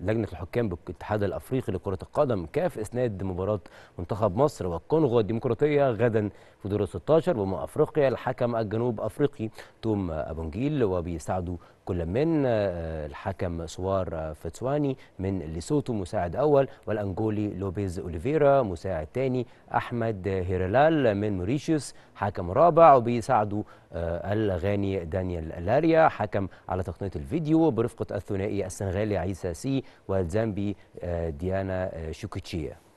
لجنه الحكام بالاتحاد الافريقي لكره القدم كاف اسناد مباراه منتخب مصر والكونغو الديمقراطيه غدا في دور 16 وما افريقيا الحكم الجنوب افريقي توم ابونجيل وبيساعده كل من آه، الحكم سوار فتسواني من ليسوتو مساعد اول والانجولي لوبيز اوليفيرا مساعد ثاني احمد هيرلال من موريشيوس حكم رابع وبيساعده آه، الغاني دانيال لاريا حكم على تقنيه الفيديو برفقه الثنائي السنغالي عيسى سي الدولي والزامبي آه، ديانا آه، شوكوتشيه